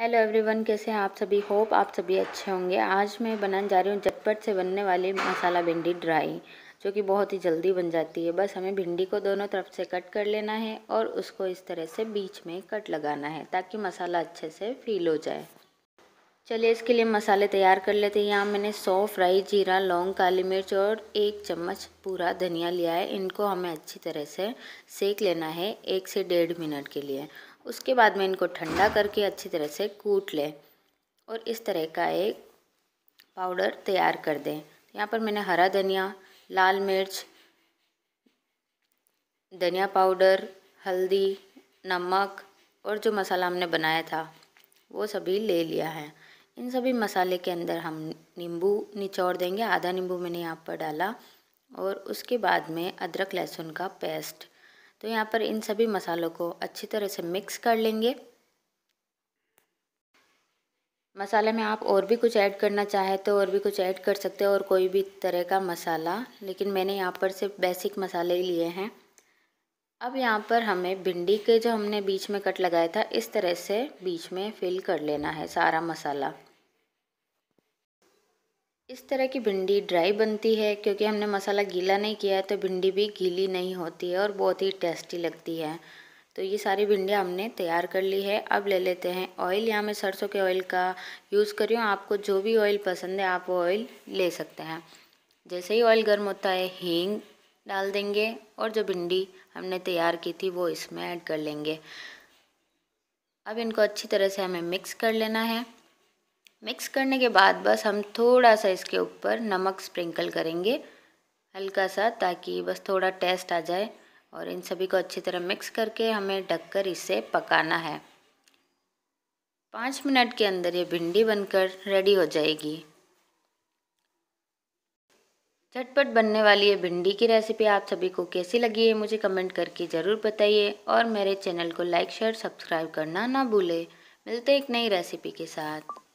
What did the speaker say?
hello everyone कैसे हैं आप सभी होप आप सभी अच्छे होंगे आज मैं बनाने जा रही हूँ झटपट से बनने वाली मसाला भिंडी ड्राई जो कि बहुत ही जल्दी बन जाती है बस हमें भिंडी को दोनों तरफ से कट कर लेना है और उसको इस तरह से बीच में कट लगाना है ताकि मसाला अच्छे से फील हो जाए चलिए इसके लिए मसाले तैयार कर लेते हैं यहाँ मैंने सौ फ्राई जीरा लौंग काली मिर्च और एक चम्मच पूरा धनिया लिया है इनको हमें अच्छी तरह से सेक लेना है एक से डेढ़ मिनट के लिए उसके बाद में इनको ठंडा करके अच्छी तरह से कूट लें और इस तरह का एक पाउडर तैयार कर दें यहाँ पर मैंने हरा धनिया लाल मिर्च धनिया पाउडर हल्दी नमक और जो मसाला हमने बनाया था वो सभी ले लिया है इन सभी मसाले के अंदर हम नींबू निचोड़ देंगे आधा नींबू मैंने यहाँ पर डाला और उसके बाद में अदरक लहसुन का पेस्ट तो यहाँ पर इन सभी मसालों को अच्छी तरह से मिक्स कर लेंगे मसाले में आप और भी कुछ ऐड करना चाहे तो और भी कुछ ऐड कर सकते हो और कोई भी तरह का मसाला लेकिन मैंने यहाँ पर सिर्फ बेसिक मसाले ही लिए हैं अब यहाँ पर हमें भिंडी के जो हमने बीच में कट लगाया था इस तरह से बीच में फिल कर लेना है सारा मसाला इस तरह की भिंडी ड्राई बनती है क्योंकि हमने मसाला गीला नहीं किया है तो भिंडी भी गीली नहीं होती है और बहुत ही टेस्टी लगती है तो ये सारी भिंडियाँ हमने तैयार कर ली है अब ले लेते हैं ऑयल यहाँ मैं सरसों के ऑयल का यूज़ कर रही हूँ आपको जो भी ऑयल पसंद है आप वो ऑयल ले सकते हैं जैसे ही ऑयल गर्म होता है हींग डाल देंगे और जो भिंडी हमने तैयार की थी वो इसमें ऐड कर लेंगे अब इनको अच्छी तरह से हमें मिक्स कर लेना है मिक्स करने के बाद बस हम थोड़ा सा इसके ऊपर नमक स्प्रिंकल करेंगे हल्का सा ताकि बस थोड़ा टेस्ट आ जाए और इन सभी को अच्छी तरह मिक्स करके हमें ढककर इसे पकाना है पाँच मिनट के अंदर ये भिंडी बनकर रेडी हो जाएगी झटपट बनने वाली ये भिंडी की रेसिपी आप सभी को कैसी लगी है मुझे कमेंट करके ज़रूर बताइए और मेरे चैनल को लाइक शेयर सब्सक्राइब करना ना भूलें मिलते एक नई रेसिपी के साथ